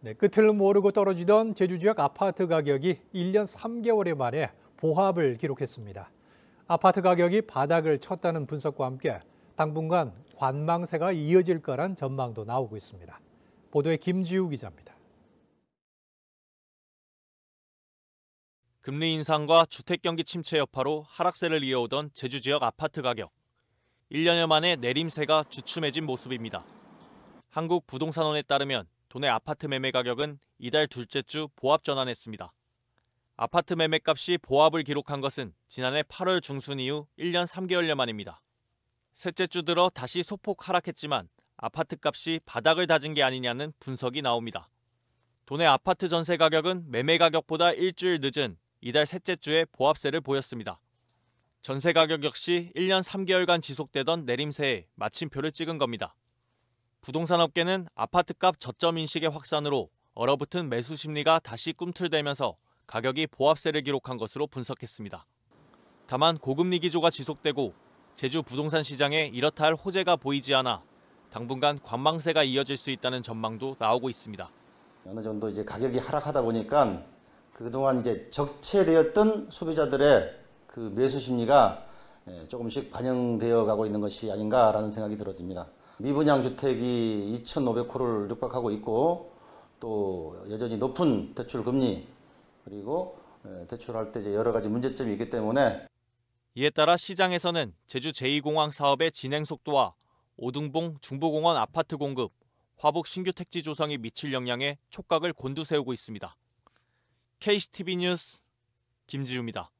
네, 끝을 모르고 떨어지던 제주 지역 아파트 가격이 1년 3개월에 말해 보합을 기록했습니다. 아파트 가격이 바닥을 쳤다는 분석과 함께 당분간 관망세가 이어질 거란 전망도 나오고 있습니다. 보도에 김지우 기자입니다. 금리 인상과 주택 경기 침체 여파로 하락세를 이어오던 제주 지역 아파트 가격. 1년여 만에 내림세가 주춤해진 모습입니다. 한국 부동산원에 따르면 도내 아파트 매매 가격은 이달 둘째 주 보합 전환했습니다. 아파트 매매값이 보합을 기록한 것은 지난해 8월 중순 이후 1년 3개월여 만입니다. 셋째 주 들어 다시 소폭 하락했지만 아파트 값이 바닥을 다진 게 아니냐는 분석이 나옵니다. 도내 아파트 전세 가격은 매매 가격보다 일주일 늦은 이달 셋째 주에 보합세를 보였습니다. 전세 가격 역시 1년 3개월간 지속되던 내림세에 마침표를 찍은 겁니다. 부동산 업계는 아파트값 저점 인식의 확산으로 얼어붙은 매수 심리가 다시 꿈틀대면서 가격이 보합세를 기록한 것으로 분석했습니다. 다만 고금리 기조가 지속되고 제주 부동산 시장에 이렇다 할 호재가 보이지 않아 당분간 관망세가 이어질 수 있다는 전망도 나오고 있습니다. 어느 정도 이제 가격이 하락하다 보니까 그동안 이제 적체되었던 소비자들의 그 매수 심리가 예, 조금씩 반영되어 가고 있는 것이 아닌가라는 생각이 들어집니다. 미분양 주택이 2,500호를 육박하고 있고 또 여전히 높은 대출 금리 그리고 예, 대출할 때 이제 여러 가지 문제점이 있기 때문에 이에 따라 시장에서는 제주 제2공항 사업의 진행 속도와 오등봉 중부공원 아파트 공급, 화북 신규 택지 조성이 미칠 영향에 촉각을 곤두세우고 있습니다. KCTV 뉴스 김지우입니다.